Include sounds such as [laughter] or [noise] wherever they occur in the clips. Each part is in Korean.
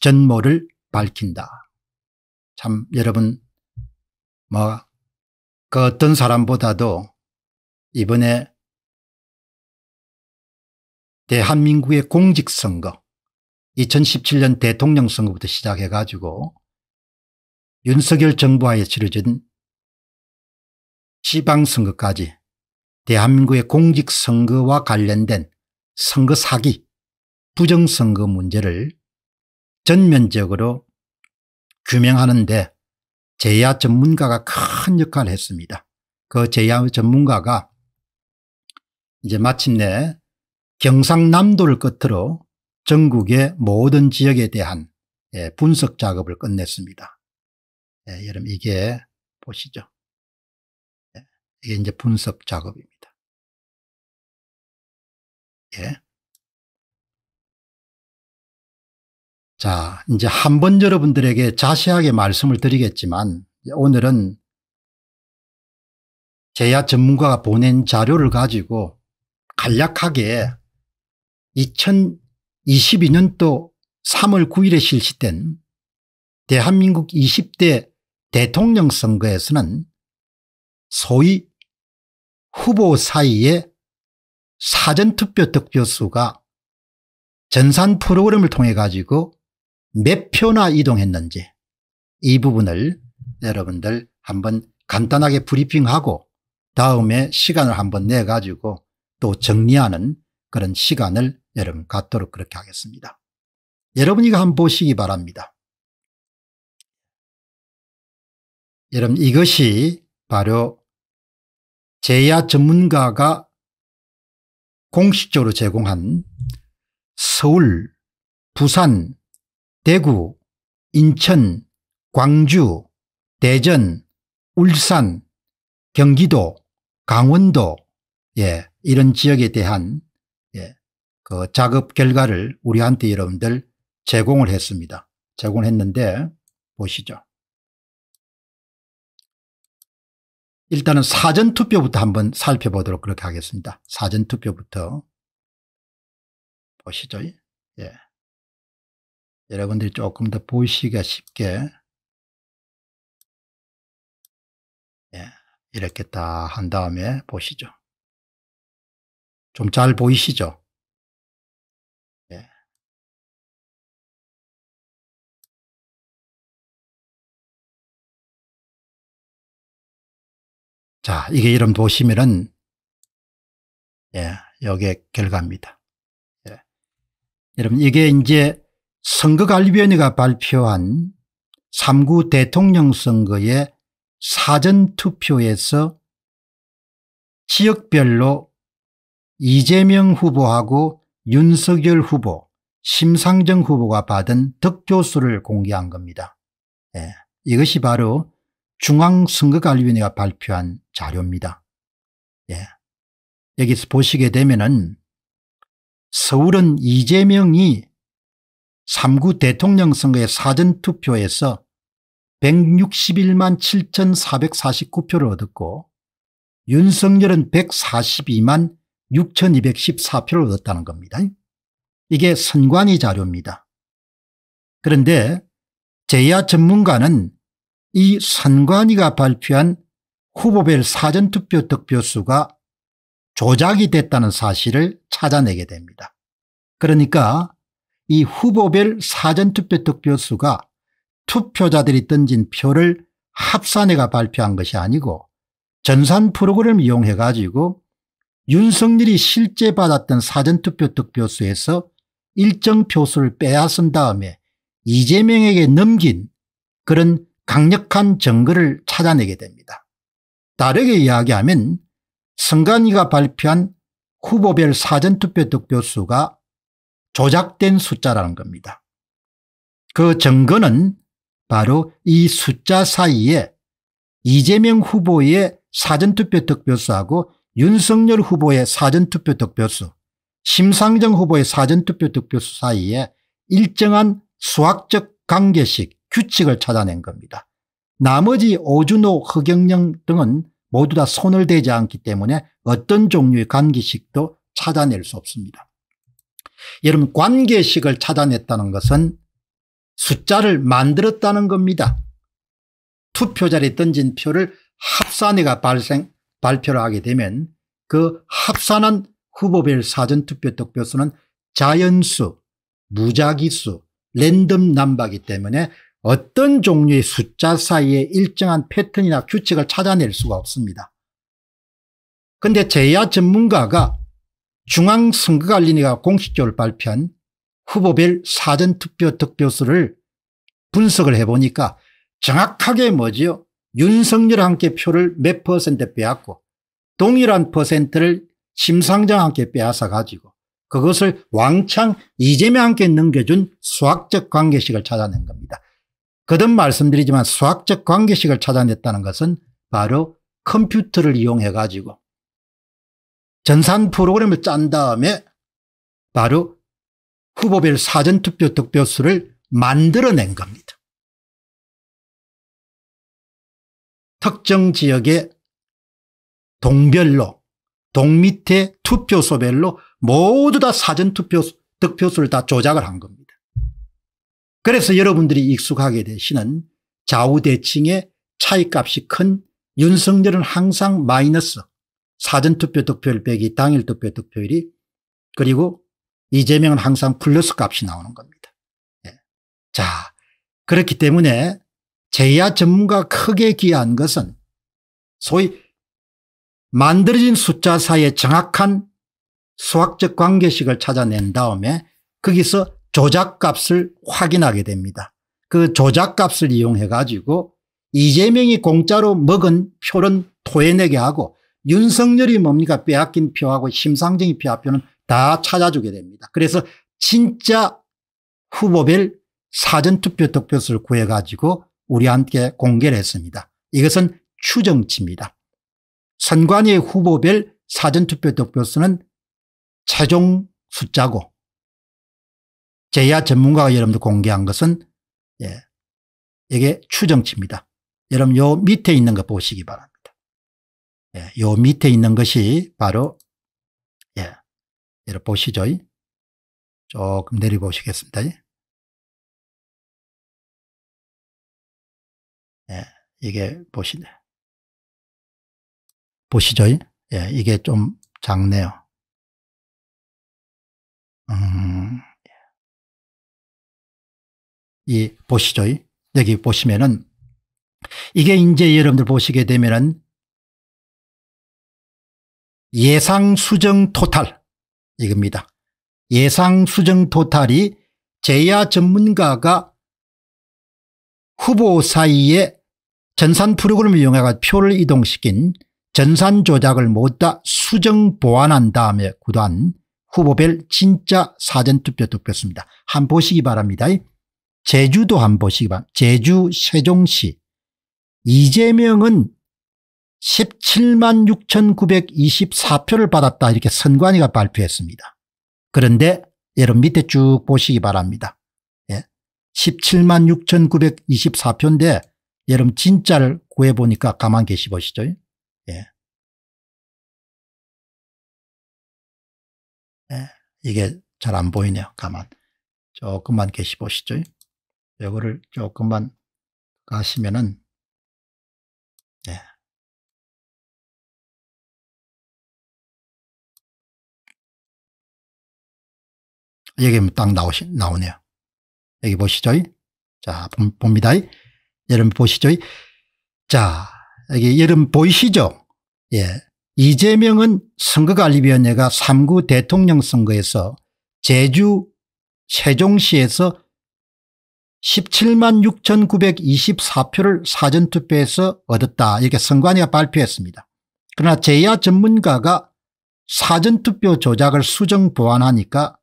전모를 밝힌다. 참 여러분 뭐그 어떤 사람보다도 이번에 대한민국의 공직선거 2017년 대통령 선거부터 시작해 가지고 윤석열 정부와의 치러진 지방선거까지 대한민국의 공직선거와 관련된 선거 사기 부정선거 문제를 전면적으로 규명하는데 제야 전문가가 큰 역할을 했습니다. 그 제야 전문가가 이제 마침내 경상남도를 끝으로 전국의 모든 지역에 대한 예, 분석 작업을 끝냈습니다. 예, 여러분 이게 보시죠. 예, 이게 이제 분석 작업입니다. 예. 자, 이제 한 번 여러분들에게 자세하게 말씀을 드리겠지만 오늘은 제야 전문가가 보낸 자료를 가지고 간략하게 2022년도 3월 9일에 실시된 대한민국 20대 대통령 선거에서는 소위 후보 사이에 사전투표 득표수가 전산 프로그램을 통해 가지고 몇 표나 이동했는지 이 부분을 여러분들 한번 간단하게 브리핑하고 다음에 시간을 한번 내가지고 또 정리하는 그런 시간을 여러분 갖도록 그렇게 하겠습니다. 여러분이 한번 보시기 바랍니다. 여러분 이것이 바로 제야 전문가가 공식적으로 제공한 서울, 부산, 대구, 인천, 광주, 대전, 울산, 경기도, 강원도 예, 이런 지역에 대한 예, 그 작업 결과를 우리한테 여러분들 제공을 했습니다. 제공을 했는데 보시죠. 일단은 사전투표부터 한번 살펴보도록 그렇게 하겠습니다. 사전투표부터 보시죠. 예. 여러분들이 조금 더 보시기가 쉽게 예, 이렇게 다 한 다음에 보시죠. 좀 잘 보이시죠? 예. 자, 이게 이름 보시면은 예, 여기에 결과입니다. 예. 여러분 이게 이제 선거관리위원회가 발표한 3구 대통령 선거의 사전투표에서 지역별로 이재명 후보하고 윤석열 후보 심상정 후보가 받은 득표수를 공개한 겁니다. 예, 이것이 바로 중앙선거관리위원회가 발표한 자료입니다. 예, 여기서 보시게 되면 은 서울은 이재명이 3구 대통령 선거의 사전투표에서 161만 7449표를 얻었고 윤석열은 142만 6214표를 얻었다는 겁니다. 이게 선관위 자료입니다. 그런데 제야 전문가는 이 선관위가 발표한 후보별 사전투표 득표수가 조작이 됐다는 사실을 찾아내게 됩니다. 그러니까 이 후보별 사전투표 득표수가 투표자들이 던진 표를 합산해가 발표한 것이 아니고 전산 프로그램을 이용해 가지고 윤석열이 실제 받았던 사전투표 득표수에서 일정 표수를 빼앗은 다음에 이재명에게 넘긴 그런 강력한 증거를 찾아내게 됩니다. 다르게 이야기하면 선관위가 발표한 후보별 사전투표 득표수가 조작된 숫자라는 겁니다. 그 증거는 바로 이 숫자 사이에 이재명 후보의 사전투표 득표수하고 윤석열 후보의 사전투표 득표수, 심상정 후보의 사전투표 득표수 사이에 일정한 수학적 관계식 규칙을 찾아낸 겁니다. 나머지 오준호, 허경영 등은 모두 다 손을 대지 않기 때문에 어떤 종류의 관계식도 찾아낼 수 없습니다. 여러분 관계식을 찾아냈다는 것은 숫자를 만들었다는 겁니다. 투표자리 에 던진 표를 합산해가 발생, 발표를 하게 되면 그 합산한 후보별 사전투표 득표수는 자연수, 무작위수, 랜덤 남바기 때문에 어떤 종류의 숫자 사이에 일정한 패턴이나 규칙을 찾아낼 수가 없습니다. 근데 제야 전문가가 중앙선거관리위가 공식적으로 발표한 후보별 사전투표 득표수를 분석을 해보니까 정확하게 뭐지요? 윤석열 함께 표를 몇 퍼센트 빼앗고 동일한 퍼센트를 심상정 함께 빼앗아 가지고 그것을 왕창 이재명 함께 넘겨준 수학적 관계식을 찾아낸 겁니다. 거듭 말씀드리지만 수학적 관계식을 찾아냈다는 것은 바로 컴퓨터를 이용해 가지고 전산 프로그램을 짠 다음에 바로 후보별 사전투표 득표수를 만들어낸 겁니다. 특정 지역의 동별로 동 밑에 투표소별로 모두 다 사전투표 득표수를 다 조작을 한 겁니다. 그래서 여러분들이 익숙하게 되시는 좌우대칭의 차이값이 큰 윤석열은 항상 마이너스 사전투표 득표율 빼기 당일 투표 득표율이 그리고 이재명은 항상 플러스 값이 나오는 겁니다. 예. 자 그렇기 때문에 제야 전문가 크게 기여한 것은 소위 만들어진 숫자 사이에 정확한 수학적 관계식을 찾아낸 다음에 거기서 조작값을 확인하게 됩니다. 그 조작값을 이용해 가지고 이재명이 공짜로 먹은 표는 토해내게 하고 윤석열이 뭡니까 빼앗긴 표하고 심상정이 표합표는 다 찾아주게 됩니다. 그래서 진짜 후보별 사전투표 득표수를 구해가지고 우리한테 공개를 했습니다. 이것은 추정치입니다. 선관위 후보별 사전투표 득표수는 최종 숫자고 제야 전문가가 여러분들 공개한 것은 예, 이게 추정치입니다. 여러분 요 밑에 있는 거 보시기 바랍니다. 예, 요 밑에 있는 것이 바로 예, 여러 보시죠. 조금 내려 보시겠습니다. 예, 이게 보시네. 보시죠. 예, 이게 좀 작네요. 음, 예. 이 보시죠. 여기 보시면은 이게 이제 여러분들 보시게 되면은 예상 수정 토탈 이겁니다. 예상 수정 토탈이 제야 전문가가 후보 사이에 전산 프로그램을 이용해 표를 이동시킨 전산 조작을 못다 수정 보완한 다음에 구도한 후보별 진짜 사전투표 투표였습니다. 한 보시기 바랍니다. 제주도 한 보시기 바랍니다. 제주 세종시 이재명은 17만 6,924표를 받았다 이렇게 선관위가 발표했습니다. 그런데 여러분 밑에 쭉 보시기 바랍니다. 예. 17만 6,924표인데 여러분 진짜를 구해보니까 가만 계시 보시죠. 예. 예. 이게 잘 안 보이네요. 가만. 조금만 계시 보시죠. 이거를 조금만 가시면은 여기 딱 나오시, 나오네요. 여기 보시죠. 자, 봅니다. 여러분 보시죠. 자, 여기 여러분 보이시죠? 예. 이재명은 선거관리위원회가 3구 대통령 선거에서 제주 세종시에서 17만 6,924표를 사전투표에서 얻었다. 이렇게 선관위가 발표했습니다. 그러나 제야 전문가가 사전투표 조작을 수정 보완하니까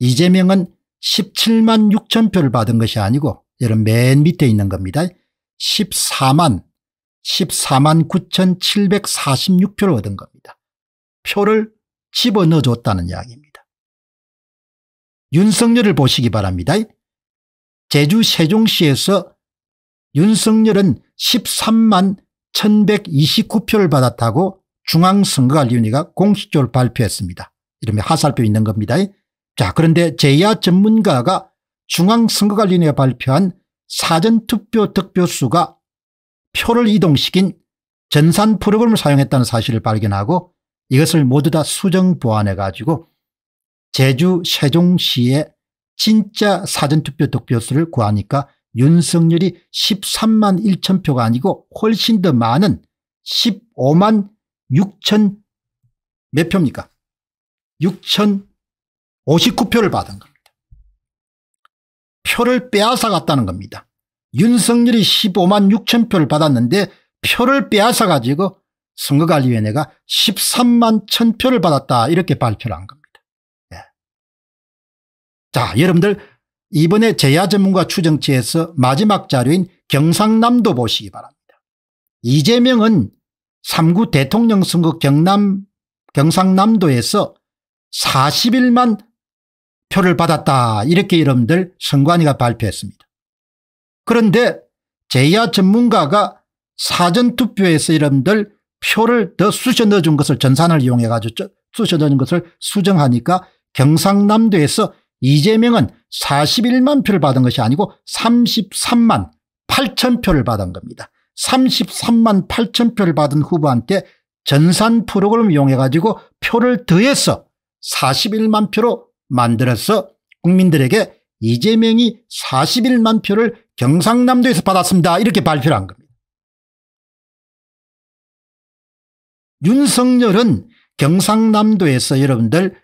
이재명은 17만 6천 표를 받은 것이 아니고 여러분 맨 밑에 있는 겁니다. 14만 14만 9,746표를 얻은 겁니다. 표를 집어넣어줬다는 이야기입니다. 윤석열을 보시기 바랍니다. 제주 세종시에서 윤석열은 13만 1129표를 받았다고 중앙선거관리위원회가 공식적으로 발표했습니다. 이름에 하살표 있는 겁니다. 자 그런데 제야 전문가가 중앙선거관리위원회가 발표한 사전투표 득표수가 표를 이동시킨 전산 프로그램을 사용했다는 사실을 발견하고 이것을 모두 다 수정 보완해 가지고 제주 세종시의 진짜 사전투표 득표수를 구하니까 윤석열이 13만 1천 표가 아니고 훨씬 더 많은 15만 6천 몇 표입니까? 6천 59표를 받은 겁니다. 표를 빼앗아갔다는 겁니다. 윤석열이 15만 6천 표를 받았는데 표를 빼앗아가지고 선거관리위원회가 13만 1천 표를 받았다 이렇게 발표를 한 겁니다. 네. 자 여러분들 이번에 제야전문가 추정치에서 마지막 자료인 경상남도 보시기 바랍니다. 이재명은 3구 대통령 선거 경남 경상남도에서 41만 표를 받았다 이렇게 여러분들 선관위가 발표했습니다. 그런데 제야 전문가가 사전투표에서 여러분들 표를 더 쑤셔 넣어준 것을 전산을 이용해 가지고 쑤셔 넣은 것을 수정하니까 경상남도에서 이재명은 41만 표를 받은 것이 아니고 33만 8천 표를 받은 겁니다. 33만 8천 표를 받은 후보한테 전산 프로그램 이용해 가지고 표를 더해서 41만 표로 만들어서 국민들에게 이재명이 41만 표를 경상남도에서 받았습니다. 이렇게 발표를 한 겁니다. 윤석열은 경상남도에서 여러분들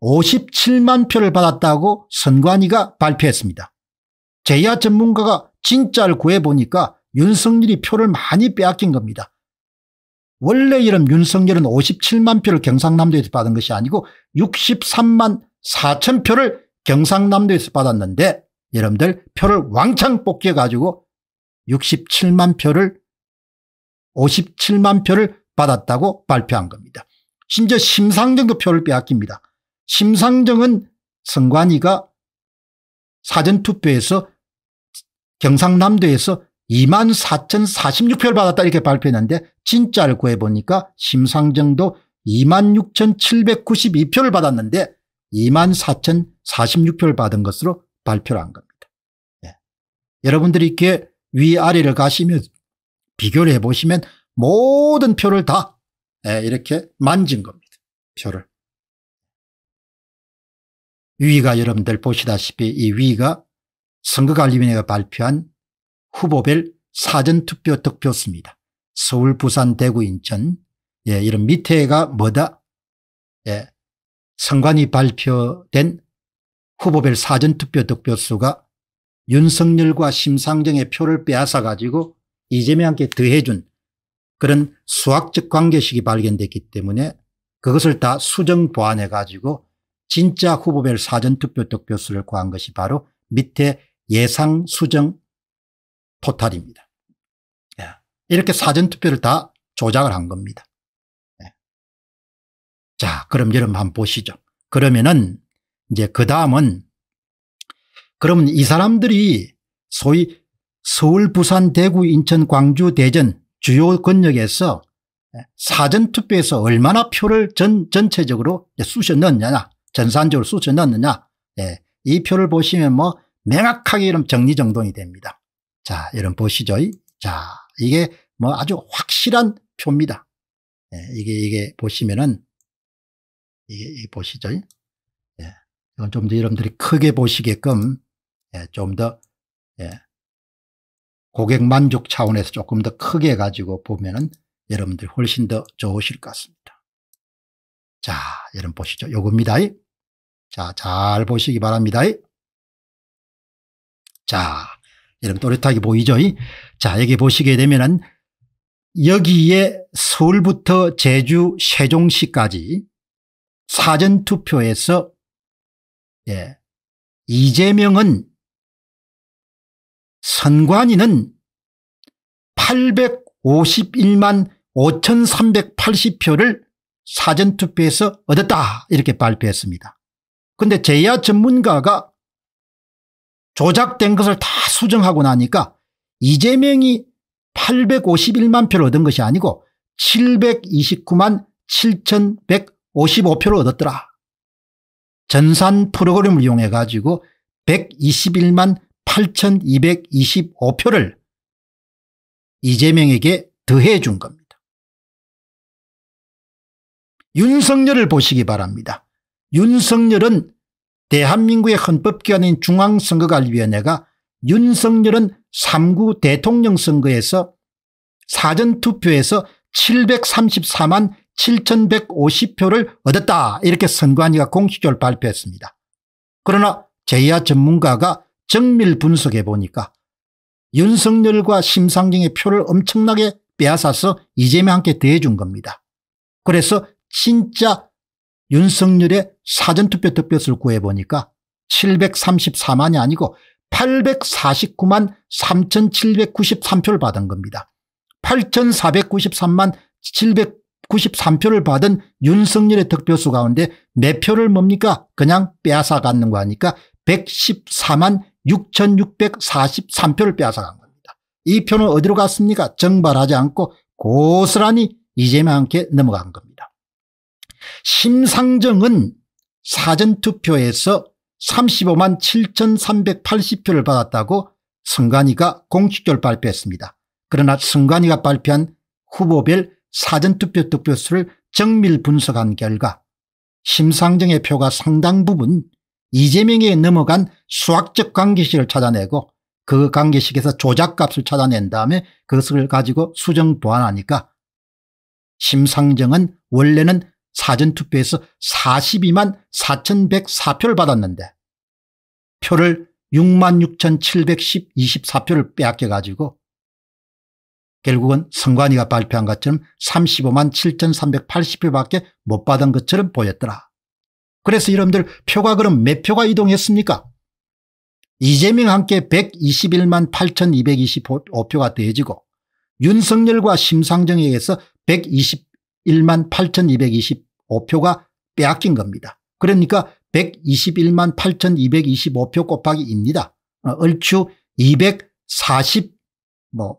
57만 표를 받았다고 선관위가 발표했습니다. 제야 전문가가 진짜를 구해보니까 윤석열이 표를 많이 빼앗긴 겁니다. 원래 이름 윤석열은 57만 표를 경상남도에서 받은 것이 아니고 63만 4천 표를 경상남도에서 받았는데 여러분들 표를 왕창 뽑기해 가지고 67만 표를 57만 표를 받았다고 발표한 겁니다. 심지어 심상정도 표를 빼앗깁니다. 심상정은 선관위가 사전투표에서 경상남도에서 2만 4,046표를 받았다 이렇게 발표했는데 진짜를 구해보니까 심상정도 2만 6,792표를 받았는데 2만 4,046표를 받은 것으로 발표를 한 겁니다. 예. 여러분들이 이렇게 위아래를 가시면 비교를 해보시면 모든 표를 다 예, 이렇게 만진 겁니다. 표를. 위가 여러분들 보시다시피 이 위가 선거관리위원회가 발표한 후보별 사전투표 득표수입니다. 서울, 부산, 대구, 인천. 예, 이런 밑에가 뭐다? 예, 선관위 발표된 후보별 사전투표 득표수가 윤석열과 심상정의 표를 빼앗아 가지고 이재명한테 더해준 그런 수학적 관계식이 발견됐기 때문에 그것을 다 수정 보완해 가지고 진짜 후보별 사전투표 득표수를 구한 것이 바로 밑에 예상 수정 포탈입니다 예. 이렇게 사전투표를 다 조작을 한 겁니다. 자, 그럼 여러분 한번 보시죠. 그러면은 이제 그 다음은 그러면 이 사람들이 소위 서울, 부산, 대구, 인천, 광주, 대전 주요 권역에서 예, 사전투표에서 얼마나 표를 전, 전체적으로 쑤셔 넣느냐 전산적으로 쑤셔 넣느냐 예, 이 표를 보시면 뭐 명확하게 이런 정리정돈이 됩니다. 자, 여러분 보시죠. 자, 이게 뭐 아주 확실한 표입니다. 예, 이게, 이게 보시면은 이, 보시죠. 예. 이건 좀 더 여러분들이 크게 보시게끔 예, 좀더 예, 고객 만족 차원에서 조금 더 크게 가지고 보면은 여러분들 훨씬 더 좋으실 것 같습니다. 자, 여러분 보시죠. 요겁니다. 자, 잘 보시기 바랍니다. 자, 여러분 또렷하게 보이죠? 자, 여기 보시게 되면은 여기에 서울부터 제주 세종시까지 사전투표에서 예, 이재명은 선관위는 851만 5380표를 사전투표에서 얻었다 이렇게 발표했습니다. 그런데 제야 전문가가 조작된 것을 다 수정하고 나니까 이재명이 851만 표를 얻은 것이 아니고 729만 7,100 55표를 얻었더라. 전산 프로그램을 이용해 가지고 121만 8225표를 이재명에게 더해 준 겁니다. 윤석열을 보시기 바랍니다. 윤석열은 대한민국의 헌법기관인 중앙선거관리위원회가 윤석열은 3구 대통령 선거에서 사전투표에서 734만 7,150표를 얻었다 이렇게 선관위가 공식적으로 발표했습니다. 그러나 제야 전문가가 정밀 분석해 보니까 윤석열과 심상정의 표를 엄청나게 빼앗아서 이재명한테 대해준 겁니다. 그래서 진짜 윤석열의 사전투표 득표수를 구해보니까 734만이 아니고 849만 3793표를 받은 겁니다. 8493만 700 93표를 받은 윤석열의 득표수 가운데 몇 표를 뭡니까 그냥 빼앗아 갔는 거아니까 114만 6643표를 빼앗아 간 겁니다. 이 표는 어디로 갔습니까 정발하지 않고 고스란히 이재명한테 넘어간 겁니다. 심상정은 사전투표에서 35만 7380표를 받았다고 승관이가 공식적으로 발표했습니다. 그러나 승관이가 발표한 후보별 사전투표 득표수를 정밀 분석한 결과 심상정의 표가 상당 부분 이재명에 넘어간 수학적 관계식을 찾아내고 그 관계식에서 조작값을 찾아낸 다음에 그것을 가지고 수정 보완하니까 심상정은 원래는 사전투표에서 42만 4104표를 받았는데 표를 6만 6724표를 빼앗겨가지고 결국은 선관위가 발표한 것처럼 35만 7380표밖에 못 받은 것처럼 보였더라. 그래서 여러분들 표가 그럼 몇 표가 이동했습니까? 이재명 함께 121만 8225표가 더해지고 윤석열과 심상정에 의해서 121만 8225표가 빼앗긴 겁니다. 그러니까 121만 8225표 곱하기입니다. 어, 얼추 240, 뭐,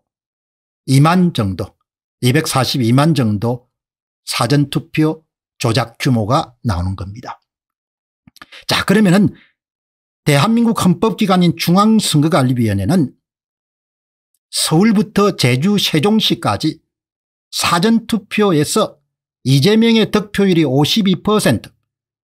2만 정도 242만 정도 사전투표 조작 규모가 나오는 겁니다. 자 그러면은 대한민국 헌법기관인 중앙선거관리위원회는 서울부터 제주 세종시까지 사전투표에서 이재명의 득표율이 52%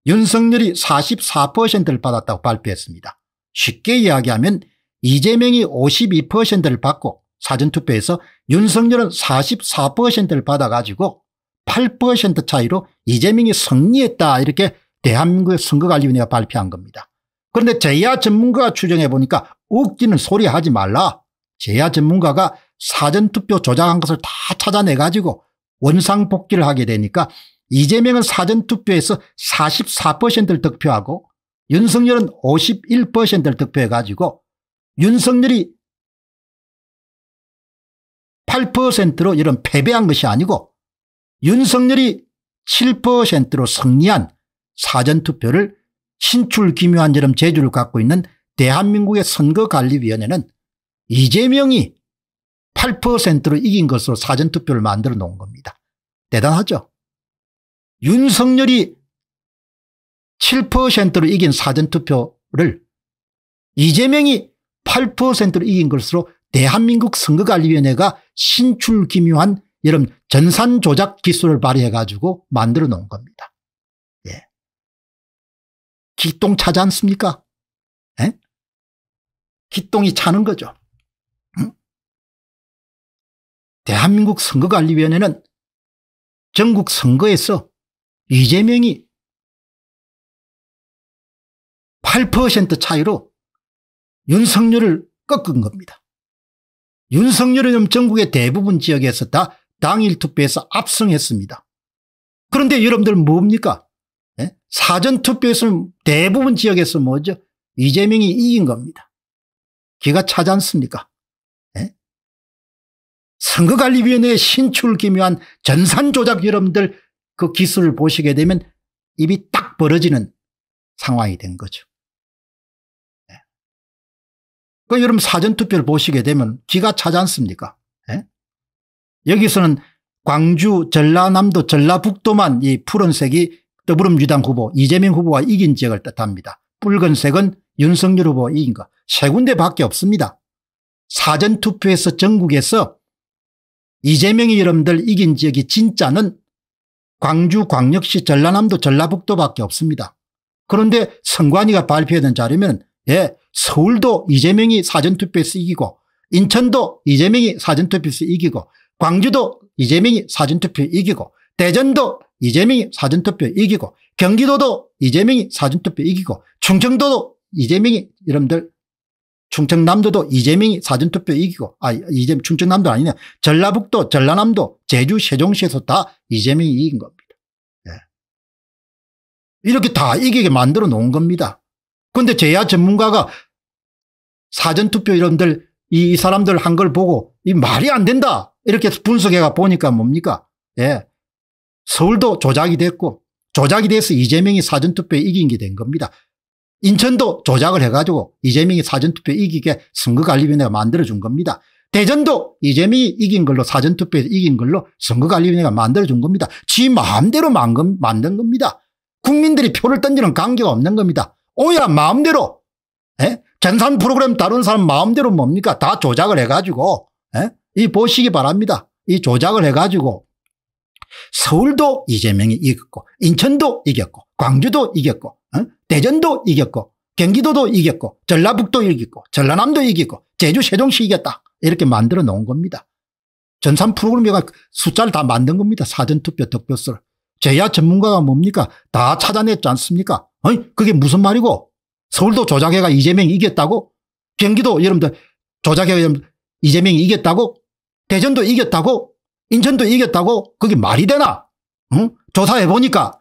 윤석열이 44%를 받았다고 발표했습니다. 쉽게 이야기하면 이재명이 52%를 받고 사전투표에서 윤석열은 44%를 받아가지고 8% 차이로 이재명이 승리했다 이렇게 대한민국 의 그 선거관리위원회가 발표한 겁니다. 그런데 재야 전문가가 추정해 보니까 웃기는 소리 하지 말라. 재야 전문가가 사전투표 조작한 것을 다 찾아내가지고 원상복귀를 하게 되니까 이재명은 사전투표에서 44%를 득표하고 윤석열은 51%를 득표해가지고 윤석열이 8%로 이런 패배한 것이 아니고 윤석열이 7%로 승리한 사전투표를 신출기묘한 여름 제주를 갖고 있는 대한민국의 선거관리위원회는 이재명이 8%로 이긴 것으로 사전투표를 만들어 놓은 겁니다. 대단하죠. 윤석열이 7%로 이긴 사전투표를 이재명이 8%로 이긴 것으로 대한민국 선거관리위원회가 신출기묘한 이런 전산 조작 기술을 발휘해가지고 만들어 놓은 겁니다. 예. 기똥 차지 않습니까? 예? 기똥이 차는 거죠. 응? 대한민국 선거관리위원회는 전국 선거에서 이재명이 8% 차이로 윤석열을 꺾은 겁니다. 윤석열은 전국의 대부분 지역에서 다 당일 투표에서 압승했습니다. 그런데 여러분들 뭡니까? 네? 예? 사전 투표에서 대부분 지역에서 뭐죠? 이재명이 이긴 겁니다. 기가 차지 않습니까? 네? 예? 선거관리위원회에 신출 기묘한 전산조작 여러분들 그 기술을 보시게 되면 입이 딱 벌어지는 상황이 된 거죠. 그 여러분 사전투표를 보시게 되면 기가 차지 않습니까 예? 여기서는 광주 전라남도 전라북도만 이 푸른색이 더불어민주당 후보 이재명 후보가 이긴 지역을 뜻합니다. 붉은색은 윤석열 후보 이긴 거. 세 군데밖에 없습니다. 사전투표에서 전국에서 이재명이 여러분들 이긴 지역이 진짜는 광주 광역시 전라남도 전라북도밖에 없습니다. 그런데 선관위가 발표했던 자료면 예 서울도 이재명이 사전투표에서 이기고 인천도 이재명이 사전투표에서 이기고 광주도 이재명이 사전투표에 이기고 대전도 이재명이 사전투표에 이기고 경기도도 이재명이 사전투표에 이기고 충청도도 이재명이 여러분들 충청남도도 이재명이 사전투표 에 이기고 아 이재명 충청남도 아니냐 전라북도 전라남도 제주 세종시에서 다 이재명이 이긴 겁니다. 네. 이렇게 다 이기게 만들어 놓은 겁니다. 근데 제야 전문가가 사전투표 이런들 이, 사람들 한 걸 보고 이 말이 안 된다 이렇게 분석해가 보니까 뭡니까 예 서울도 조작이 됐고 조작이 돼서 이재명이 사전투표에 이긴 게 된 겁니다. 인천도 조작을 해가지고 이재명이 사전투표에 이기게 선거관리위원회가 만들어준 겁니다. 대전도 이재명이 이긴 걸로 사전투표에서 이긴 걸로 선거관리위원회가 만들어준 겁니다. 지 마음대로 만금, 만든 겁니다. 국민들이 표를 던지는 관계가 없는 겁니다. 오야 마음대로 에? 예? 전산 프로그램 다른 사람 마음대로 뭡니까 다 조작을 해가지고 에? 예? 이 보시기 바랍니다. 이 조작을 해가지고 서울도 이재명이 이겼고 인천도 이겼고 광주도 이겼고 에? 어? 대전도 이겼고 경기도도 이겼고 전라북도 이겼고 전라남도 이겼고 제주 세종시 이겼다 이렇게 만들어 놓은 겁니다. 전산 프로그램이 숫자를 다 만든 겁니다. 사전투표 득표수를. 제야 전문가가 뭡니까 다 찾아냈지 않습니까? 어이 그게 무슨 말이고 서울도 조작해가 이재명이 이겼다고 경기도 여러분들 조작해가 이재명이 이겼다고 대전도 이겼다고 인천도 이겼다고 그게 말이 되나 응? 조사해보니까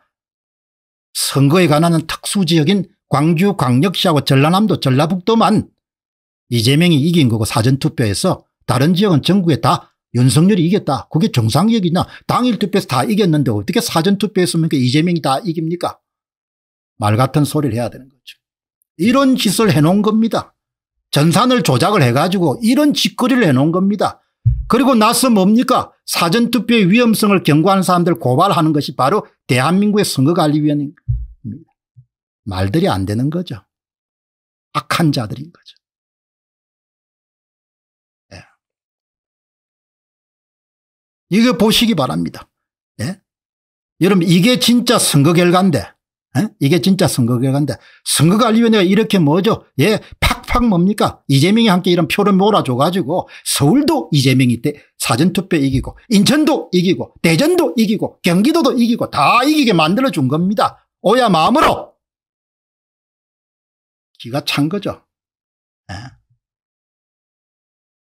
선거에 관한 특수지역인 광주 광역시하고 전라남도 전라북도만 이재명이 이긴 거고 사전투표에서 다른 지역은 전국에 다 윤석열이 이겼다. 그게 정상적이냐. 당일 투표에서 다 이겼는데 어떻게 사전투표했으면 이재명이 다 이깁니까? 말 같은 소리를 해야 되는 거죠. 이런 짓을 해놓은 겁니다. 전산을 조작을 해가지고 이런 짓거리를 해놓은 겁니다. 그리고 나서 뭡니까 사전투표의 위험성을 경고하는 사람들 고발하는 것이 바로 대한민국의 선거관리위원회입니다. 말들이 안 되는 거죠. 악한 자들인 거죠. 예. 이거 보시기 바랍니다. 예? 여러분 이게 진짜 선거 결과인데 이게 진짜 선거개혁인데 선거관리위원회가 이렇게 뭐죠? 예, 팍팍 뭡니까? 이재명이 함께 이런 표를 몰아줘 가지고 서울도 이재명이 때 사전투표 이기고 인천도 이기고 대전도 이기고 경기도도 이기고 다 이기게 만들어준 겁니다. 오야 마음으로 기가 찬 거죠. 예.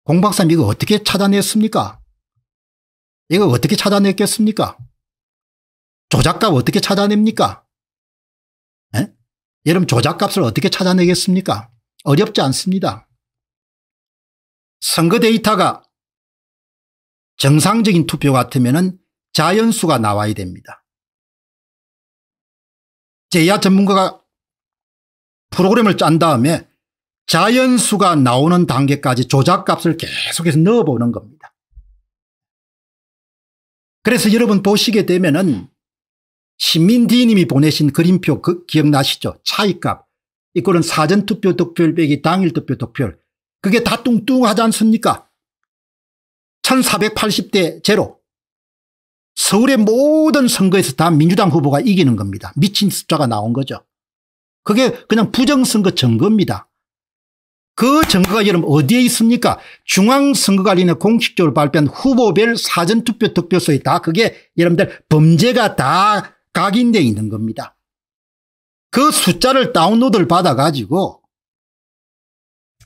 공박사님 이거 어떻게 찾아냈습니까? 이거 어떻게 찾아냈겠습니까? 조작가 어떻게 찾아냅니까? 여러분 조작값을 어떻게 찾아내겠습니까? 어렵지 않습니다. 선거 데이터가 정상적인 투표 같으면 자연수가 나와야 됩니다. 제야 전문가가 프로그램을 짠 다음에 자연수가 나오는 단계까지 조작값을 계속해서 넣어보는 겁니다. 그래서 여러분 보시게 되면 은 신민디님이 보내신 그림표 그 기억나시죠? 차이값. 이거는 사전투표 득표율 빼기 당일투표 득표율. 그게 다 뚱뚱하지 않습니까? 1480대 제로. 서울의 모든 선거에서 다 민주당 후보가 이기는 겁니다. 미친 숫자가 나온 거죠. 그게 그냥 부정선거 증거입니다. 그 증거가 여러분 어디에 있습니까? 중앙선거관리는 공식적으로 발표한 후보별 사전투표 득표소에 다 그게 여러분들 범죄가 다 각인되어 있는 겁니다. 그 숫자를 다운로드를 받아가지고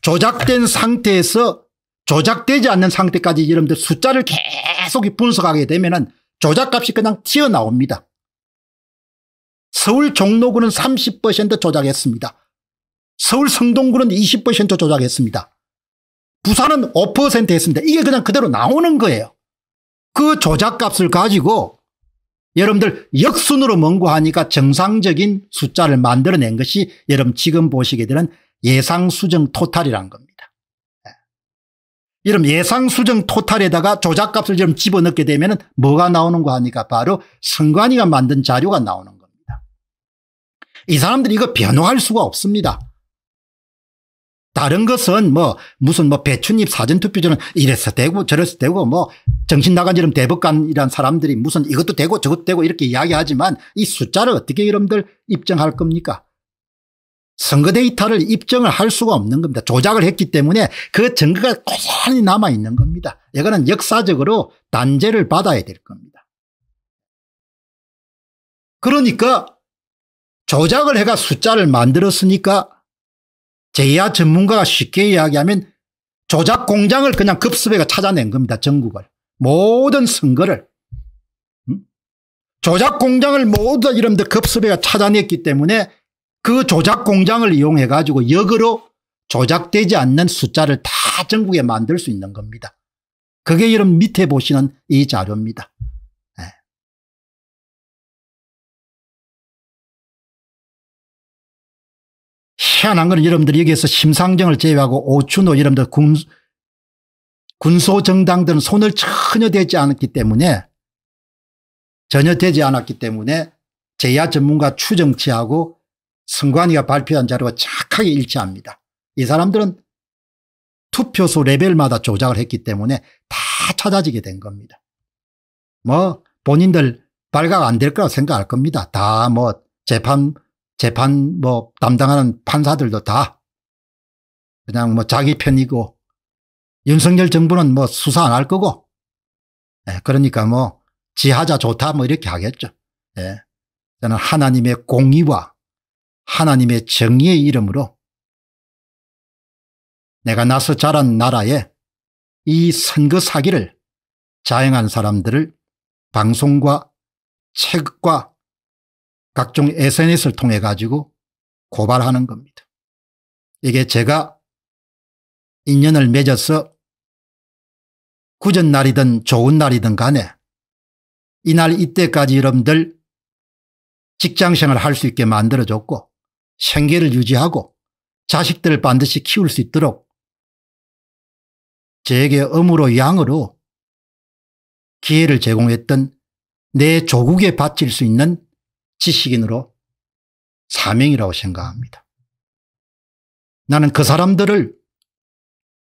조작된 상태에서 조작되지 않는 상태까지 여러분들 숫자를 계속 분석하게 되면 조작값이 그냥 튀어나옵니다. 서울 종로구는 30% 조작했습니다. 서울 성동구는 20% 조작했습니다. 부산은 5% 했습니다. 이게 그냥 그대로 나오는 거예요. 그 조작값을 가지고 여러분들 역순으로 m o 고하니까 정상적인 숫자를 만들어낸 것이 여러분 지금 보시게 되는 예상수정 토탈이란 겁니다. 이런 예. 예상수정 토탈에다가 조작값을 좀 집어넣게 되면 뭐가 나오는거 하니까 바로 선관위가 만든 자료가 나오는 겁니다. 이 사람들이 이거 변호할 수가 없습니다. 다른 것은 뭐 무슨 뭐 배춘잎 사전투표전은 이래서 되고 저래서 되고 뭐 정신 나간 지름 대법관이란 사람들이 무슨 이것도 되고 저것도 되고 이렇게 이야기하지만 이 숫자를 어떻게 여러분들 입증할 겁니까? 선거 데이터를 입증을 할 수가 없는 겁니다. 조작을 했기 때문에 그 증거가 고스란히 남아있는 겁니다. 이거는 역사적으로 단죄를 받아야 될 겁니다. 그러니까 조작을 해가 숫자를 만들었으니까 제야 전문가가 쉽게 이야기하면 조작 공장을 그냥 급수배가 찾아낸 겁니다. 전국을. 모든 선거를. 음? 조작 공장을 모두 이름들 급수배가 찾아냈기 때문에 그 조작 공장을 이용해 가지고 역으로 조작되지 않는 숫자를 다 전국에 만들 수 있는 겁니다. 그게 이런 밑에 보시는 이 자료입니다. 희한한 건 여러분들이 여기에서 심상정을 제외하고 오춘호 여러분들 군, 군소정당들은 손을 전혀 대지 않았기 때문에 전혀 되지 않았기 때문에 제야 전문가 추정치하고 승관이가 발표한 자료가 착하게 일치합니다. 이 사람들은 투표소 레벨마다 조작을 했기 때문에 다 찾아지게 된 겁니다. 뭐 본인들 발각 안 될 거라고 생각할 겁니다. 다 뭐 재판 재판 뭐 담당하는 판사들도 다 그냥 뭐 자기 편이고 윤석열 정부는 뭐 수사 안 할 거고 예, 그러니까 뭐 지하자 좋다 뭐 이렇게 하겠죠. 예, 저는 하나님의 공의와 하나님의 정의의 이름으로 내가 나서 자란 나라에 이 선거 사기를 자행한 사람들을 방송과 책과 각종 SNS를 통해 가지고 고발하는 겁니다. 이게 제가 인연을 맺어서 굳은 날이든 좋은 날이든 간에 이날 이때까지 여러분들 직장생활 할 수 있게 만들어줬고 생계를 유지하고 자식들을 반드시 키울 수 있도록 제게 음으로 양으로 기회를 제공했던 내 조국에 바칠 수 있는 지식인으로 사명이라고 생각합니다. 나는 그 사람들을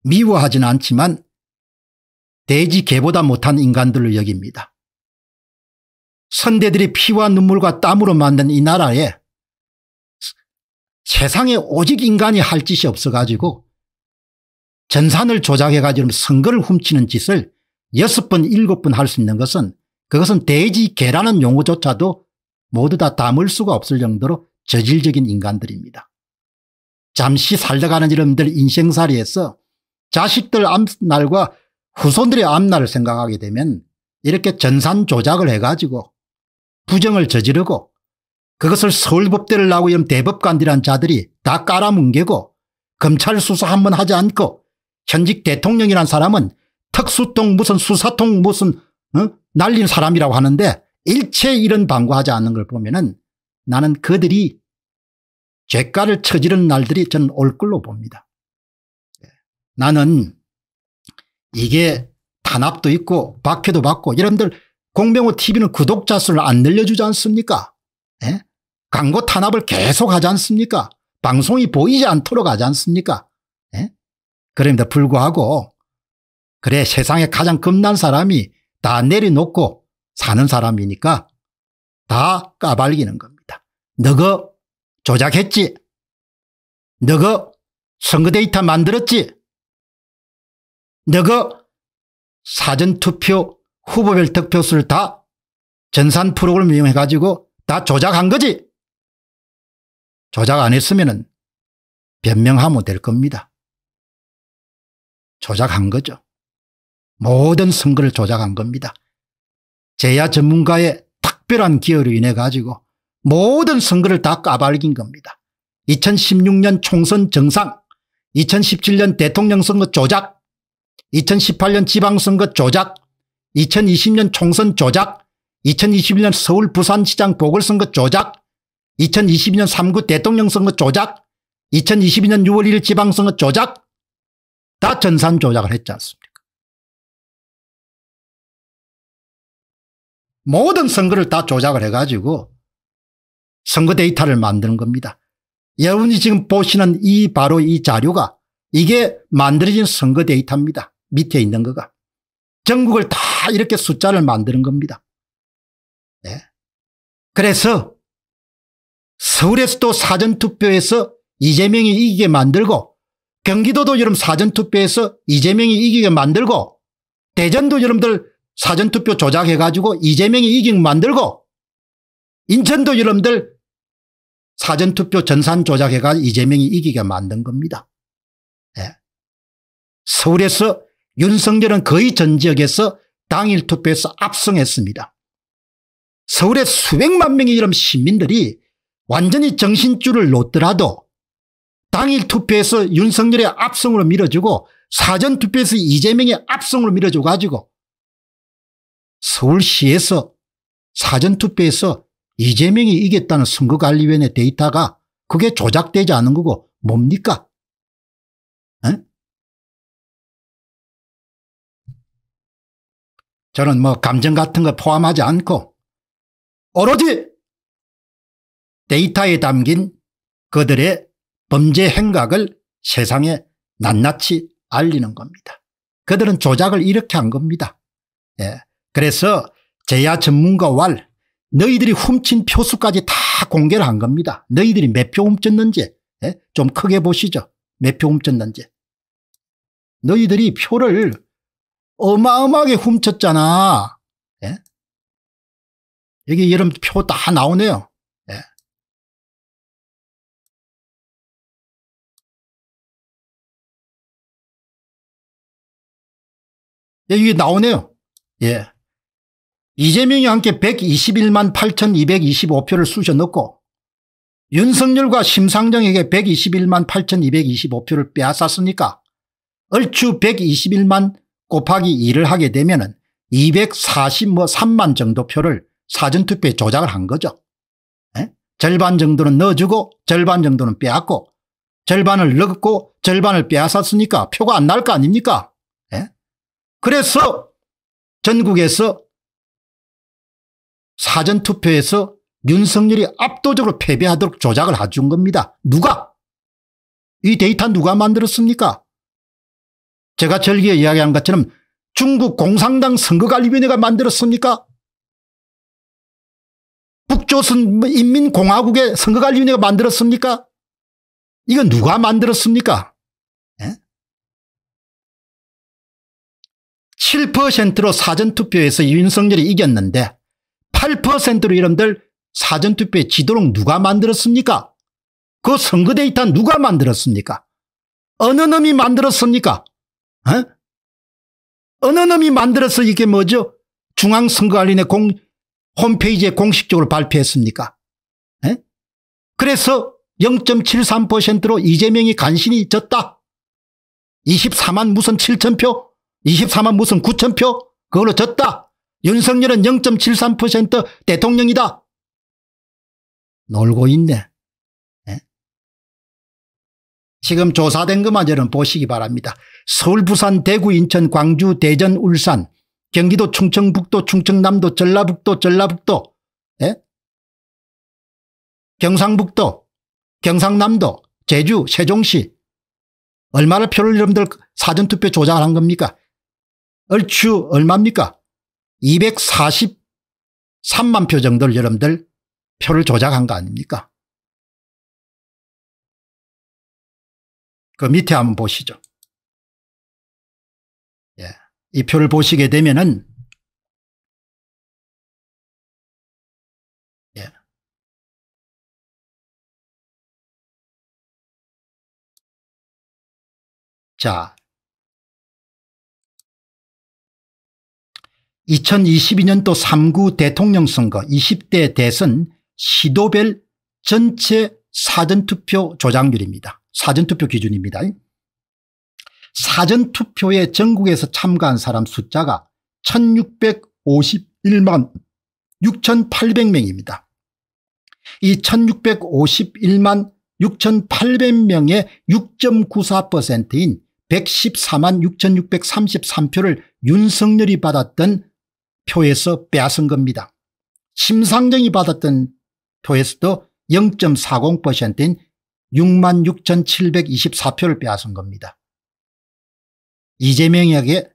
미워하진 않지만 돼지 개보다 못한 인간들을 여깁니다. 선대들이 피와 눈물과 땀으로 만든 이 나라에 세상에 오직 인간이 할 짓이 없어가지고 전산을 조작해가지고 선거를 훔치는 짓을 여섯 번, 일곱 번 할 수 있는 것은 그것은 돼지 개라는 용어조차도 모두 다 담을 수가 없을 정도로 저질적인 인간들입니다. 잠시 살다가는 이름들 인생살이에서 자식들 앞날과 후손들의 앞날을 생각하게 되면 이렇게 전산 조작을 해가지고 부정을 저지르고 그것을 서울법대를 나고 이런 대법관들이란 자들이 다 깔아뭉개고 검찰 수사 한번 하지 않고 현직 대통령이란 사람은 특수통 무슨 수사통 무슨 어? 날린 사람이라고 하는데 일체 이런 방구하지 않는 걸 보면은 나는 그들이 죄가를 처지른 날들이 저는 올 걸로 봅니다. 예. 나는 이게 탄압도 있고 박해도 받고 여러분들 공병호 TV는 구독자 수를 안 늘려주지 않습니까? 에? 예? 광고 탄압을 계속 하지 않습니까? 방송이 보이지 않도록 하지 않습니까? 에? 예? 그럼에도 불구하고 그래 세상에 가장 겁난 사람이 다 내려놓고 사는 사람이니까 다 까발리는 겁니다. 너거 조작했지? 너거 선거 데이터 만들었지? 너거 사전투표 후보별 득표수를 다 전산 프로그램 이용해가지고 다 조작한 거지? 조작 안 했으면 변명하면 될 겁니다. 조작한 거죠. 모든 선거를 조작한 겁니다. 제야 전문가의 특별한 기여로 인해 가지고 모든 선거를 다 까발긴 겁니다. 2016년 총선 정상 2017년 대통령 선거 조작 2018년 지방선거 조작 2020년 총선 조작 2021년 서울 부산시장 보궐선거 조작 2022년 3구 대통령 선거 조작 2022년 6월 1일 지방선거 조작 다 전산 조작을 했지 않습니까 모든 선거를 다 조작을 해가지고 선거 데이터를 만드는 겁니다. 여러분이 지금 보시는 이 바로 이 자료가 이게 만들어진 선거 데이터입니다. 밑에 있는 거가. 전국을 다 이렇게 숫자를 만드는 겁니다. 네. 그래서 서울에서도 사전투표에서 이재명이 이기게 만들고 경기도도 여름 사전투표에서 이재명이 이기게 만들고 대전도 여러분들 사전투표 조작해가지고 이재명이 이기면 만들고 인천도 여러들 사전투표 전산 조작해가지고 이재명이 이기게 만든 겁니다. 예. 서울에서 윤석열은 거의 전 지역에서 당일 투표에서 압승했습니다. 서울의 수백만 명의 이런 시민들이 완전히 정신줄을 놓더라도 당일 투표에서 윤석열의 압승으로 밀어주고 사전투표에서 이재명의 압승으로 밀어줘가지고 서울시에서 사전투표에서 이재명이 이겼다는 선거관리위원회 데이터가 그게 조작되지 않은 거고 뭡니까? 에? 저는 뭐 감정 같은 거 포함하지 않고 오로지 데이터에 담긴 그들의 범죄 행각을 세상에 낱낱이 알리는 겁니다. 그들은 조작을 이렇게 한 겁니다. 예. 그래서 제야 전문가 왈 너희들이 훔친 표수까지 다 공개를 한 겁니다. 너희들이 몇 표 훔쳤는지 예? 좀 크게 보시죠. 몇 표 훔쳤는지. 너희들이 표를 어마어마하게 훔쳤잖아. 예? 여기 이런 표다 나오네요. 예. 여기 나오네요. 예. 이재명이 함께 121만 8225표를 쑤셔 넣고 윤석열과 심상정에게 121만 8225표를 빼앗았으니까 얼추 121만 곱하기 2를 하게 되면 은 243만 정도 표를 사전투표에 조작을 한 거죠. 에? 절반 정도는 넣어주고 절반 정도는 빼앗고 절반을 넣고 절반을 빼앗았으니까 표가 안 날 거 아닙니까? 에? 그래서 전국에서 사전투표에서 윤석열이 압도적으로 패배하도록 조작을 해준 겁니다. 누가? 이 데이터 누가 만들었습니까? 제가 절기에 이야기한 것처럼 중국 공산당 선거관리위원회가 만들었습니까? 북조선 인민공화국의 선거관리위원회가 만들었습니까? 이건 누가 만들었습니까? 7%로 예? 사전투표에서 윤석열이 이겼는데 8%로 이름들 사전투표에 지도록 누가 만들었습니까? 그 선거 데이터 누가 만들었습니까? 어느 놈이 만들었습니까? 에? 어? 어느 놈이 만들어서 이게 뭐죠? 중앙선거관리의 공, 홈페이지에 공식적으로 발표했습니까? 에? 어? 그래서 0.73%로 이재명이 간신히 졌다. 24만 무슨 7천표? 24만 무슨 9천표? 그걸로 졌다. 윤석열은 0.73% 대통령이다. 놀고 있네. 네? 지금 조사된 것만 여러분 보시기 바랍니다. 서울, 부산, 대구, 인천, 광주, 대전, 울산, 경기도, 충청북도, 충청남도, 전라북도, 전라북도, 네? 경상북도, 경상남도, 제주, 세종시 얼마나 표를 여러분들 사전투표 조작을 한 겁니까? 얼추 얼마입니까? 243만 표 정도를 여러분들 표를 조작한 거 아닙니까? 그 밑에 한번 보시죠. 예. 이 표를 보시게 되면은 예. 자, 2022년도 3구 대통령 선거 20대 대선 시도별 전체 사전투표 조작률입니다. 사전투표 기준입니다. 사전투표에 전국에서 참가한 사람 숫자가 1651만 6800명입니다. 이 1651만 6800명의 6.94%인 114만 6633표를 윤석열이 받았던 표에서 빼앗은 겁니다. 심상정이 받았던 표에서도 0.40%인 66,724표를 빼앗은 겁니다. 이재명에게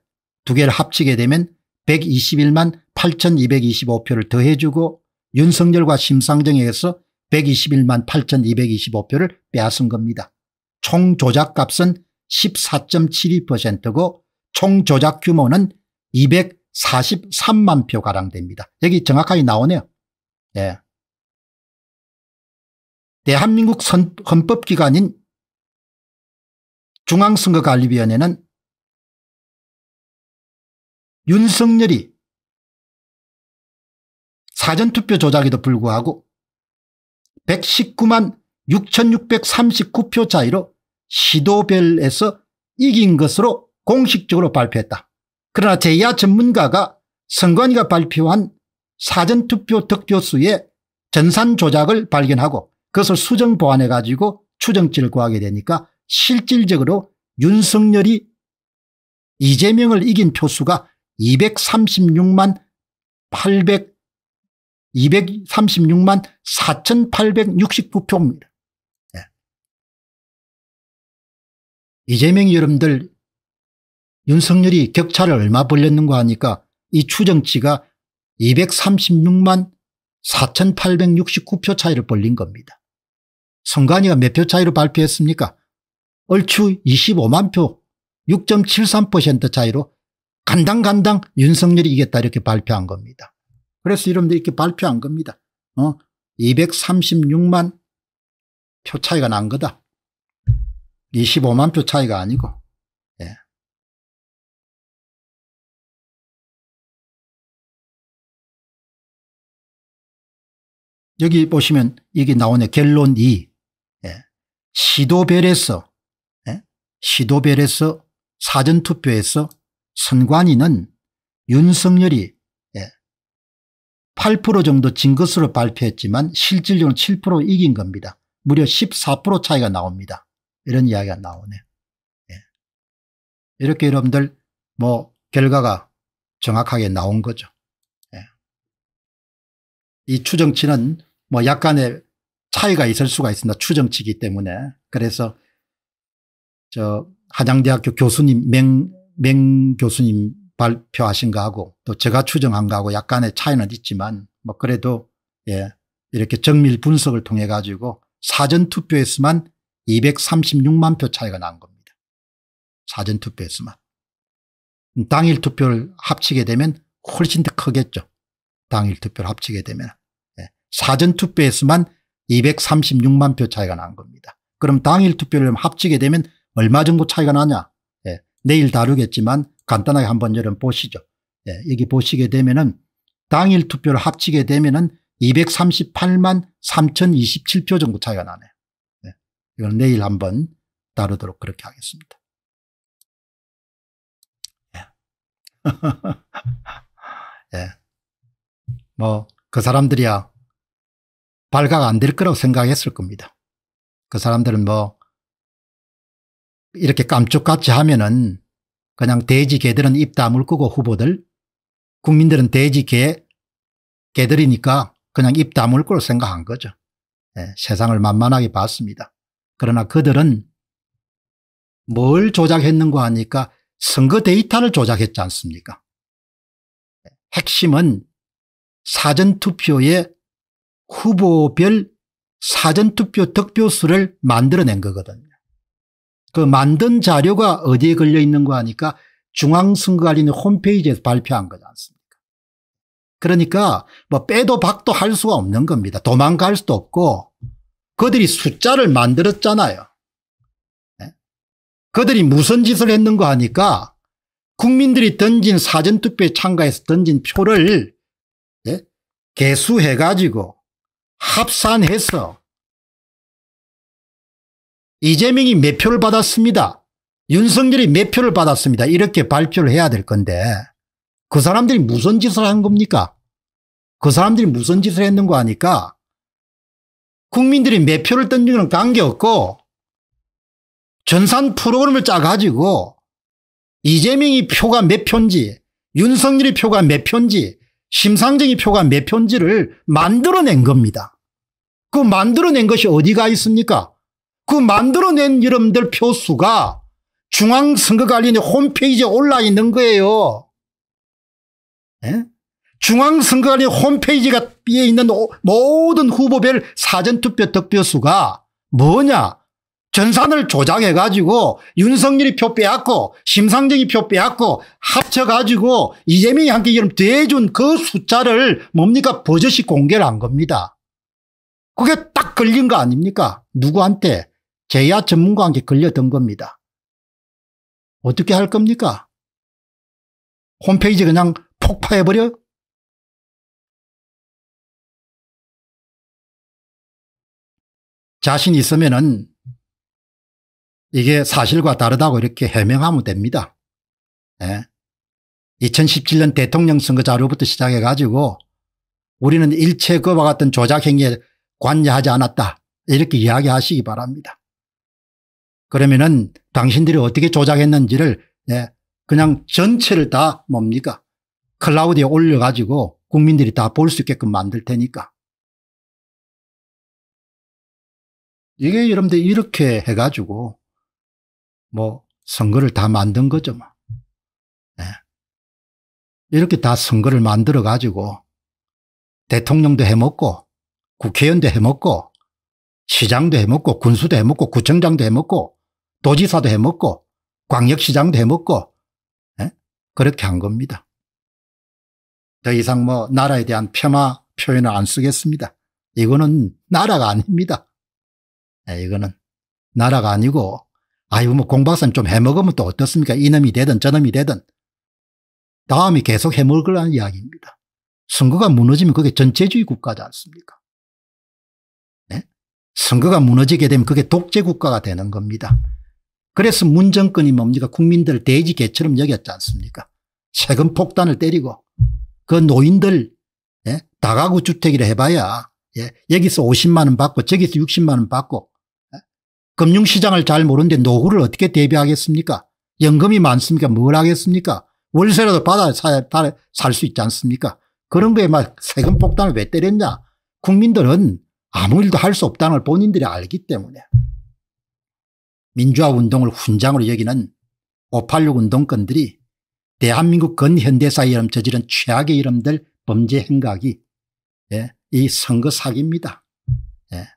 두 개를 합치게 되면 121만 8,225표를 더해주고 윤석열과 심상정에게서 121만 8,225표를 빼앗은 겁니다. 총 조작값은 14.72%고 총 조작 규모는 200 43만 표가량 됩니다. 여기 정확하게 나오네요. 예. 대한민국 선, 헌법기관인 중앙선거관리위원회는 윤석열이 사전투표 조작에도 불구하고 119만 6639표 차이로 시도별에서 이긴 것으로 공식적으로 발표했다. 그러나 제야 전문가가 선관위가 발표한 사전투표 득표수의 전산 조작을 발견하고 그것을 수정 보완해 가지고 추정치를 구하게 되니까 실질적으로 윤석열이 이재명을 이긴 표수가 236만 800 236만 4,869표입니다. 예. 이재명 여러분들 윤석열이 격차를 얼마 벌렸는가 하니까 이 추정치가 236만 4869표 차이를 벌린 겁니다. 선관위가 몇 표 차이로 발표했습니까? 얼추 25만 표6.73% 차이로 간당간당 윤석열이 이겼다 이렇게 발표한 겁니다. 그래서 여러분들 이렇게 발표한 겁니다. 어? 236만 표 차이가 난 거다. 25만 표 차이가 아니고 여기 보시면 이게 나오네 결론 2 예. 시도별에서 예. 시도별에서 사전투표에서 선관위는 윤석열이 8% 예. 정도 진 것으로 발표했지만 실질적으로 7% 이긴 겁니다. 무려 14% 차이가 나옵니다. 이런 이야기가 나오네. 요 예. 이렇게 여러분들 뭐 결과가 정확하게 나온 거죠. 예. 이 추정치는 뭐 약간의 차이가 있을 수가 있습니다. 추정치기 때문에. 그래서 저 한양대학교 교수님 맹, 맹 교수님 발표하신 거하고 또 제가 추정한 거하고 약간의 차이는 있지만 뭐 그래도 예 이렇게 정밀 분석을 통해 가지고 사전투표에서만 236만 표 차이가 난 겁니다. 사전투표에서만. 당일 투표를 합치게 되면 훨씬 더 크겠죠. 당일 투표를 합치게 되면. 사전투표에서만 236만 표 차이가 난 겁니다. 그럼 당일 투표를 합치게 되면 얼마 정도 차이가 나냐 예, 내일 다루겠지만 간단하게 한번 여러분 보시죠. 예, 여기 보시게 되면 은 당일 투표를 합치게 되면 은 238만 3027표 정도 차이가 나네요. 예, 이건 내일 한번 다루도록 그렇게 하겠습니다. 예. [laughs] 예. 뭐, 그 사람들이야 발각 안 될 거라고 생각했을 겁니다. 그 사람들은 뭐 이렇게 깜쪽같이 하면은 그냥 돼지 개들은 입 다물 거고 후보들 국민들은 돼지 개 개들이니까 그냥 입 다물 거로 생각한 거죠. 네, 세상을 만만하게 봤습니다. 그러나 그들은 뭘 조작했는가 하니까 선거 데이터를 조작했지 않습니까? 핵심은 사전투표에 후보별 사전투표 득표수를 만들어낸 거거든요. 그 만든 자료가 어디에 걸려 있는 거 하니까 중앙선거관리는 홈페이지에서 발표한 거지 않습니까? 그러니까 뭐 빼도 박도 할 수가 없는 겁니다. 도망갈 수도 없고 그들이 숫자를 만들었잖아요. 네? 그들이 무슨 짓을 했는가 하니까 국민들이 던진 사전투표에 참가해서 던진 표를 네? 개수해가지고 합산해서 이재명이 몇 표를 받았습니다. 윤석열이 몇 표를 받았습니다. 이렇게 발표를 해야 될 건데 그 사람들이 무슨 짓을 한 겁니까? 그 사람들이 무슨 짓을 했는 거 아니까 국민들이 몇 표를 던지는 관계없고 전산 프로그램을 짜가지고 이재명이 표가 몇 표인지 윤석열이 표가 몇 표인지 심상정이 표가 몇 표인지를 만들어낸 겁니다. 그 만들어낸 것이 어디가 있습니까? 그 만들어낸 여러들 표수가 중앙선거관리위 홈페이지에 올라 있는 거예요. 예? 중앙선거관리홈페이지에 있는 모든 후보별 사전투표 득표수가 뭐냐? 전산을 조작해가지고 윤석열이 표 빼앗고 심상정이 표 빼앗고 합쳐가지고 이재명이 함께 이름 대준 그 숫자를 뭡니까 버젓이 공개를 한 겁니다. 그게 딱 걸린 거 아닙니까? 누구한테? 제야 전문가한테 걸려든 겁니다. 어떻게 할 겁니까? 홈페이지 그냥 폭파해버려? 자신 있으면은 이게 사실과 다르다고 이렇게 해명하면 됩니다. 예. 2017년 대통령 선거 자료부터 시작해가지고 우리는 일체 그와 같은 조작 행위에 관여하지 않았다 이렇게 이야기하시기 바랍니다. 그러면은 당신들이 어떻게 조작했는지를 예, 그냥 전체를 다 뭡니까 클라우드에 올려가지고 국민들이 다 볼 수 있게끔 만들 테니까. 이게 여러분들 이렇게 해가지고 뭐 선거를 다 만든 거죠. 뭐. 네. 이렇게 다 선거를 만들어 가지고 대통령도 해먹고 국회의원도 해먹고 시장도 해먹고 군수도 해먹고 구청장도 해먹고 도지사도 해먹고 광역시장도 해먹고 에? 예? 그렇게 한 겁니다. 더 이상 뭐 나라에 대한 폄하 표현을 안 쓰겠습니다. 이거는 나라가 아닙니다. 에, 예, 이거는 나라가 아니고 아이고 뭐 공박사님 좀 해먹으면 또 어떻습니까? 이놈이 되든 저놈이 되든 다음이 계속 해먹을 이야기입니다. 선거가 무너지면 그게 전체주의 국가지 않습니까? 선거가 무너지게 되면 그게 독재국가가 되는 겁니다. 그래서 문정권이 뭡니까 국민들 돼지 개처럼 여겼지 않습니까 세금 폭탄을 때리고 그 노인들 예? 다가구 주택이라 해봐야 예? 여기서 50만 원 받고 저기서 60만 원 받고 예? 금융시장을 잘 모르는데 노후를 어떻게 대비하겠습니까 연금이 많습니까 뭘 하겠습니까 월세라도 받아 살 수 있지 않습니까 그런 거에 막 세금 폭탄을 왜 때렸냐 국민들은 아무 일도 할 수 없다는 걸 본인들이 알기 때문에 민주화 운동을 훈장으로 여기는 586 운동권들이 대한민국 근현대사에 이름 저지른 최악의 이름들 범죄 행각이 예, 이 선거 사기입니다. 예,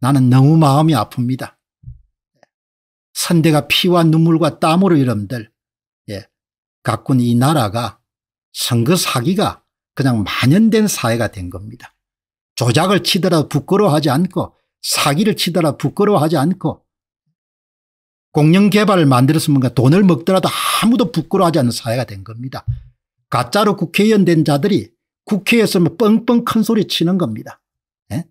나는 너무 마음이 아픕니다. 선대가 피와 눈물과 땀으로 이름들 예, 가꾼 이 나라가 선거 사기가 그냥 만연된 사회가 된 겁니다. 조작을 치더라도 부끄러워하지 않고 사기를 치더라도 부끄러워하지 않고 공영개발을 만들었으면 돈을 먹더라도 아무도 부끄러워하지 않는 사회가 된 겁니다. 가짜로 국회의원 된 자들이 국회에서 뭐 뻥뻥 큰소리 치는 겁니다. 예?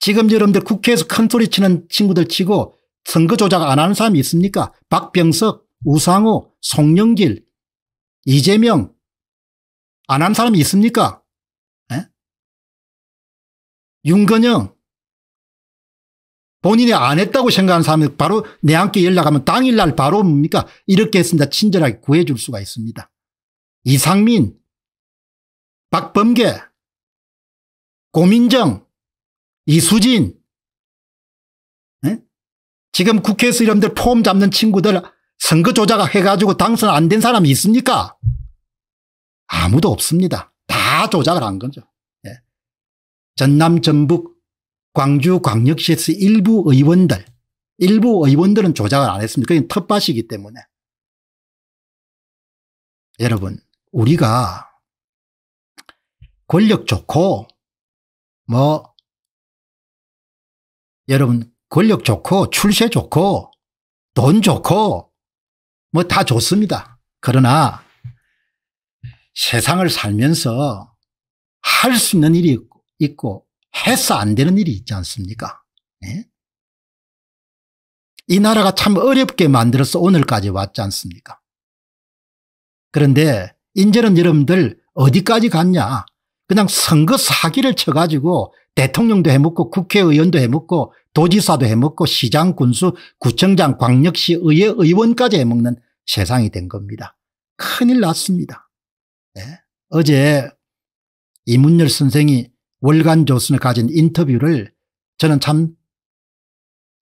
지금 여러분들 국회에서 큰소리 치는 친구들 치고 선거 조작 안 하는 사람이 있습니까? 박병석, 우상호, 송영길, 이재명 안 한 사람이 있습니까? 윤건영 본인이 안 했다고 생각하는 사람이 바로 내한께 연락하면 당일날 바로 뭡니까 이렇게 했습니다. 친절하게 구해줄 수가 있습니다. 이상민 박범계 고민정 이수진 에? 예? 지금 국회에서 이런들 포함 잡는 친구들 선거 조작 을 해가지고 당선 안 된 사람이 있습니까? 아무도 없습니다. 다 조작을 한 거죠. 전남 전북 광주 광역시에서 일부 의원들 일부 의원들은 조작을 안 했습니다. 그게 텃밭이기 때문에. 여러분 우리가 권력 좋고 뭐 여러분 권력 좋고 출세 좋고 돈 좋고 뭐 다 좋습니다. 그러나 세상을 살면서 할 수 있는 일이 있고 해서 안 되는 일이 있지 않습니까? 네? 이 나라가 참 어렵게 만들어서 오늘까지 왔지 않습니까? 그런데 인제는 여러분들 어디까지 갔냐? 그냥 선거 사기를 쳐가지고 대통령도 해먹고 국회의원도 해먹고 도지사도 해먹고 시장 군수 구청장 광역시 의회 의원까지 해먹는 세상이 된 겁니다. 큰일 났습니다. 네. 어제 이문열 선생이 월간 조선에 가진 인터뷰를 저는 참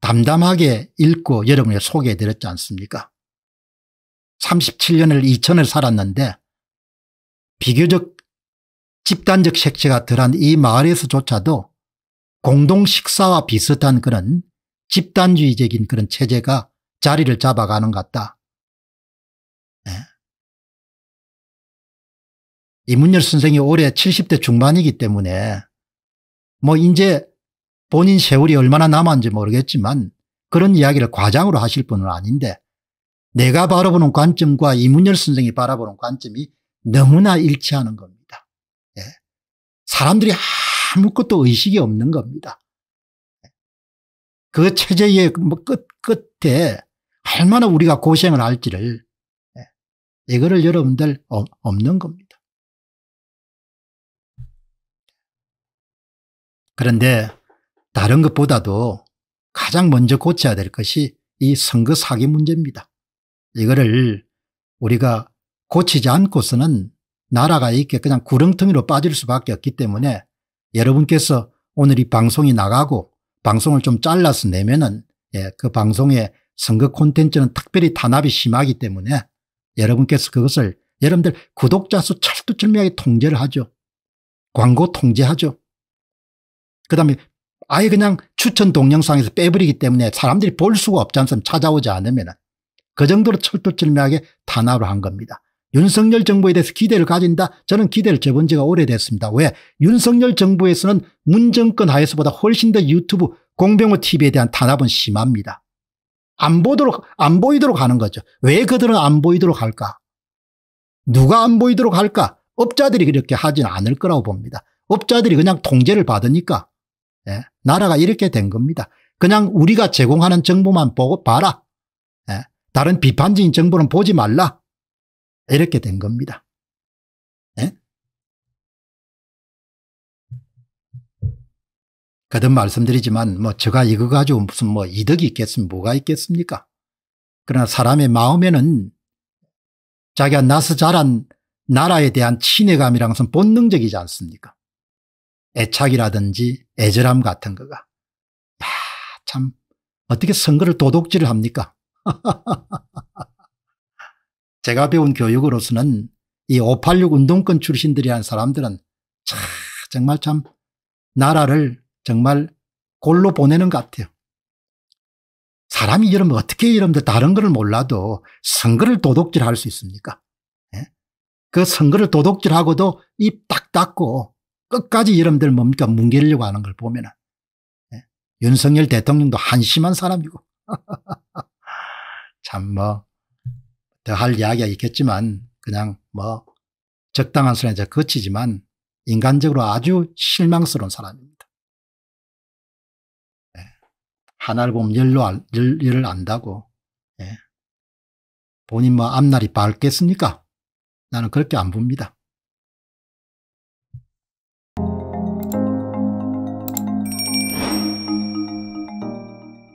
담담하게 읽고 여러분에 소개해 드렸지 않습니까 37년을 이천을 살았는데 비교적 집단적 색채가 덜한 이 마을에서조차도 공동식사와 비슷한 그런 집단주의적인 그런 체제가 자리를 잡아가는 것 같다. 이문열 선생이 올해 70대 중반이기 때문에 뭐 이제 본인 세월이 얼마나 남았는지 모르겠지만 그런 이야기를 과장으로 하실 분은 아닌데 내가 바라보는 관점과 이문열 선생이 바라보는 관점이 너무나 일치하는 겁니다. 예. 사람들이 아무것도 의식이 없는 겁니다. 예. 그 체제의 뭐 끝, 끝에 얼마나 우리가 고생을 할지를 예. 이거를 여러분들 어, 없는 겁니다. 그런데 다른 것보다도 가장 먼저 고쳐야 될 것이 이 선거 사기 문제입니다. 이거를 우리가 고치지 않고서는 나라가 이렇게 그냥 구렁텅이로 빠질 수밖에 없기 때문에 여러분께서 오늘 이 방송이 나가고 방송을 좀 잘라서 내면은 예, 그 방송의 선거 콘텐츠는 특별히 단합이 심하기 때문에 여러분께서 그것을 여러분들 구독자 수 철두철미하게 통제를 하죠. 광고 통제하죠. 그다음에 아예 그냥 추천 동영상에서 빼버리기 때문에 사람들이 볼 수가 없지 않습니까 찾아오지 않으면 그 정도로 철두철미하게 탄압을 한 겁니다. 윤석열 정부에 대해서 기대를 가진다 저는 기대를 접은 지가 오래됐습니다. 왜 윤석열 정부에서는 문정권 하에서보다 훨씬 더 유튜브 공병호 TV에 대한 탄압은 심합니다. 안 보도록 안 보이도록 하는 거죠. 왜 그들은 안 보이도록 할까 누가 안 보이도록 할까 업자들이 그렇게 하진 않을 거라고 봅니다. 업자들이 그냥 통제를 받으니까 예? 나라가 이렇게 된 겁니다. 그냥 우리가 제공하는 정보만 보고 봐라. 예? 다른 비판적인 정보는 보지 말라. 이렇게 된 겁니다. 예? 거듭 말씀드리지만 뭐 제가 이거 가지고 무슨 뭐 이득이 있겠습니까? 뭐가 있겠습니까? 그러나 사람의 마음에는 자기가 나서 자란 나라에 대한 친애감이란 것은 본능적이지 않습니까? 애착이라든지 애절함 같은 거가 아, 참 어떻게 선거를 도둑질을 합니까? [laughs] 제가 배운 교육으로서는 이 586 운동권 출신들이 한 사람들은 참 정말 참 나라를 정말 골로 보내는 것 같아요. 사람이 여러면 어떻게 여러면 다른 걸 몰라도 선거를 도둑질할 수 있습니까? 예? 그 선거를 도둑질하고도 입 딱 닫고 끝까지 여러분들 뭡니까 뭉개려고 하는 걸 보면은 예? 윤석열 대통령도 한심한 사람이고 [laughs] 참 뭐 더 할 이야기가 있겠지만 그냥 뭐 적당한 선에서 거치지만 인간적으로 아주 실망스러운 사람입니다. 예. 하나를 보면 열로 열, 열 안다고 예. 본인 뭐 앞날이 밝겠습니까? 나는 그렇게 안 봅니다.